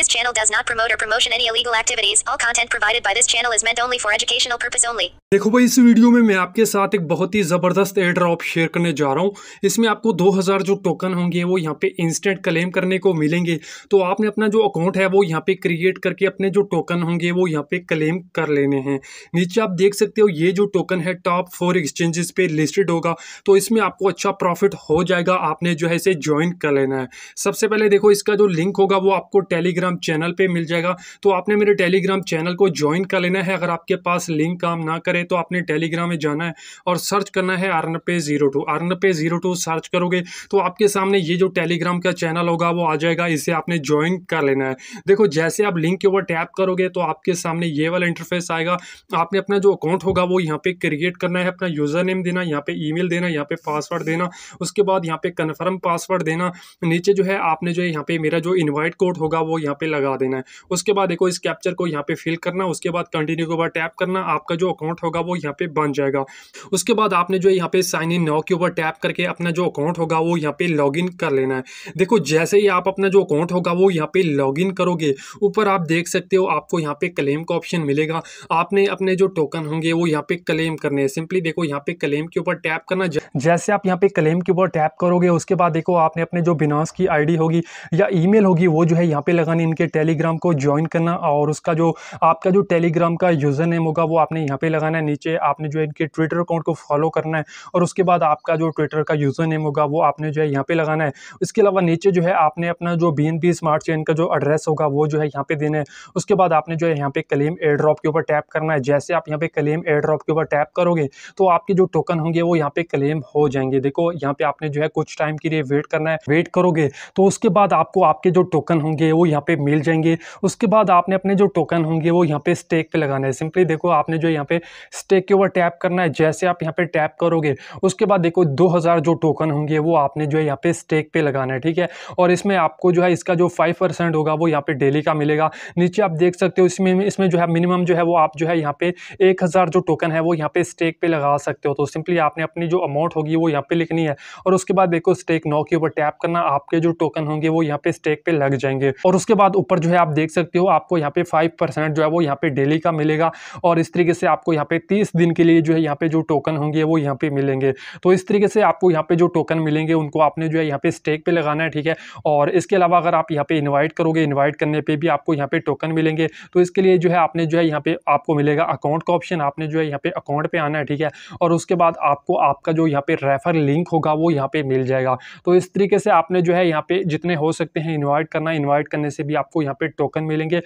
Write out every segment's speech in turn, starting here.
This channel does not promote or promotion any illegal activities. All content provided by this channel is meant only for educational purpose only. देखो भाई इस video में मैं आपके साथ एक बहुत ही ज़बरदस्त एयर ड्रॉप शेयर करने जा रहा हूँ इसमें आपको 2000 जो टोकन होंगे वो यहाँ पे इंस्टेंट क्लेम करने को मिलेंगे तो आपने अपना जो अकाउंट है वो यहाँ पे क्रिएट करके अपने जो टोकन होंगे वो यहाँ पे क्लेम कर लेने हैं नीचे आप देख सकते हो ये जो टोकन है टॉप फोर एक्सचेंजेस पे लिस्टेड होगा तो इसमें आपको अच्छा प्रॉफिट हो जाएगा आपने जो है इसे ज्वाइन कर लेना है सबसे पहले देखो इसका जो लिंक होगा वो आपको टेलीग्राम टेलीग्राम चैनल पे मिल जाएगा तो आपने मेरे टेलीग्राम चैनल को ज्वाइन कर लेना है अगर आपके पास लिंक काम ना करे तो आपने टेलीग्राम में जाना है और सर्च करना है आर्न पे जीरो टू आर्न पे जीरो टू सर्च करोगे तो आपके सामने ये जो टेलीग्राम का चैनल होगा वो आ जाएगा इसे आपने ज्वाइन कर लेना है देखो जैसे आप लिंक के ऊपर टैप करोगे तो आपके सामने ये वाला इंटरफेस आएगा आपने अपना जो अकाउंट होगा वो यहाँ पे क्रिएट करना है अपना यूज़र नेम देना यहाँ पे ईमेल देना यहाँ पे पासवर्ड देना उसके बाद यहाँ पे कन्फर्म पासवर्ड देना नीचे जो है आपने जो है यहाँ पे मेरा जो इन्वाइट कोड होगा वो यहाँ पे लगा देना है उसके बाद देखो इस कैप्चर को यहाँ पे फिल करना उसके बाद कंटिन्यू के ऊपर टैप करना आपका जो अकाउंट होगा वो यहाँ पे बन जाएगा उसके बाद आपने जो यहाँ पे साइन इन नाउ के ऊपर टैप करके अपना जो अकाउंट होगा वो यहाँ पे लॉग कर लेना है देखो जैसे ही आप अपना जो अकाउंट होगा वो यहाँ पे लॉग करोगे ऊपर आप देख सकते हो आपको यहाँ पे क्लेम का ऑप्शन मिलेगा आपने अपने जो टोकन होंगे वो यहाँ पे क्लेम करने हैं सिंपली देखो यहाँ पे क्लेम के ऊपर टैप करना जैसे आप यहाँ पे क्लेम के ऊपर टैप करोगे उसके बाद देखो आपने अपने जो बिनास की आईडी होगी या ईमेल होगी वो जो है यहाँ पे लगानी इनके टेलीग्राम को ज्वाइन करना और उसका जो आपका जो टेलीग्राम का यूज़र नेम होगा वो आपने यहाँ पे लगाना है नीचे आपने जो है इनके ट्विटर अकाउंट को फॉलो करना है और उसके बाद आपका जो ट्विटर का यूज़र नेम होगा वो आपने जो है यहाँ पे लगाना है इसके अलावा नीचे जो है आपने अपना जो बी स्मार्ट चेन का जो एड्रेस होगा वो जो है यहाँ पे देना है उसके बाद आपने जो है यहाँ पे क्लेम एयर ड्रॉप के ऊपर टैप करना है जैसे आप यहाँ पे क्लेम एयर ड्रॉप के ऊपर टैप करोगे तो आपके जो टोकन होंगे वो यहाँ पे क्लेम हो जाएंगे देखो यहाँ पे आपने जो है कुछ टाइम के लिए वेट करना है वेट करोगे तो उसके बाद आपको आपके जो टोकन होंगे वो यहाँ पे मिल जाएंगे उसके बाद आपने अपने जो टोकन होंगे वो यहाँ पे स्टेक पे लगाना है सिंपली देखो आपने जो यहाँ पे स्टेक के ऊपर टैप करना है जैसे आप यहाँ पे टैप करोगे उसके बाद देखो 2000 जो टोकन होंगे वो आपने जो है यहाँ पे स्टेक पे लगाना है ठीक है और इसमें आपको जो है इसका जो फाइव परसेंट होगा वो यहाँ पे डेली का मिलेगा नीचे आप देख सकते हो इसमें इसमें जो है मिनिमम जो है वो आप जो है यहाँ पे एक हज़ार जो टोकन है वो यहाँ पे स्टेक पे लगा सकते हो तो सिंपली आपने अपनी जो अमाउंट होगी वो यहाँ पे लिखनी है और उसके बाद देखो स्टेक नौ के ऊपर टैप करना आपके जो टोकन होंगे वो यहाँ पे स्टेक पे लग जाएंगे और उसके बाद बाद ऊपर जो है आप देख सकते हो आपको यहाँ पे फाइव परसेंट जो है वो यहाँ पे डेली का मिलेगा और इस तरीके से आपको यहाँ पे तीस दिन के लिए जो है यहाँ पे जो टोकन होंगे वो यहाँ पे मिलेंगे तो इस तरीके से आपको यहाँ पे जो टोकन मिलेंगे उनको आपने जो है यहाँ पे स्टेक पे लगाना है ठीक है और इसके अलावा अगर आप यहाँ पे इन्वाइट करोगे इन्वाइट करने पर भी आपको यहाँ पे टोकन मिलेंगे तो इसके लिए जो है आपने जो है यहाँ पे आपको मिलेगा अकाउंट का ऑप्शन आपने जो है यहाँ पे अकाउंट पर आना है ठीक है और उसके बाद आपको आपका जो यहाँ पे रेफर लिंक होगा वो यहाँ पे मिल जाएगा तो इस तरीके से आपने जो है यहाँ पे जितने हो सकते हैं इन्वाइट करना इन्वाइट करने से भी आपको यहाँ पे टोकन मिलेंगे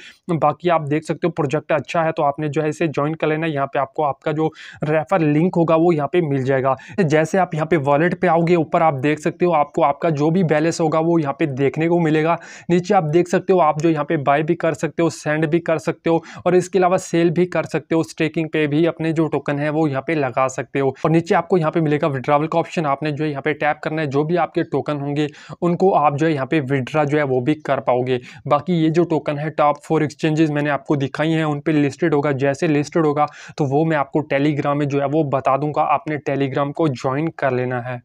बाकी आप देख सकते हो प्रोजेक्ट अच्छा है तो आपने जो है इसे ज्वाइन कर लेना यहाँ पे आपको आपका जो रेफर लिंक होगा वो यहाँ पे मिल जाएगा जैसे आप यहाँ पे वॉलेट पे आओगे ऊपर आप देख सकते हो आपको आपका जो भी बैलेंस होगा वो यहाँ पे देखने को मिलेगा नीचे आप देख सकते हो आप जो यहाँ पे बाय भी कर सकते हो सेंड भी कर सकते हो और इसके अलावा सेल भी कर सकते हो स्टेकिंग पे भी अपने जो टोकन है वो यहाँ पे लगा सकते हो और नीचे आपको यहाँ पे मिलेगा विड्रावल का ऑप्शन आपने जो यहाँ पे टैप करना है जो भी आपके टोकन होंगे उनको आप जो है यहाँ पे विड्रा जो है वो भी कर पाओगे बाकी ये जो टोकन है टॉप फोर एक्सचेंजेस मैंने आपको दिखाई हैं उन पर लिस्टेड होगा जैसे लिस्टेड होगा तो वो मैं आपको टेलीग्राम में जो है वो बता दूंगा आपने टेलीग्राम को ज्वाइन कर लेना है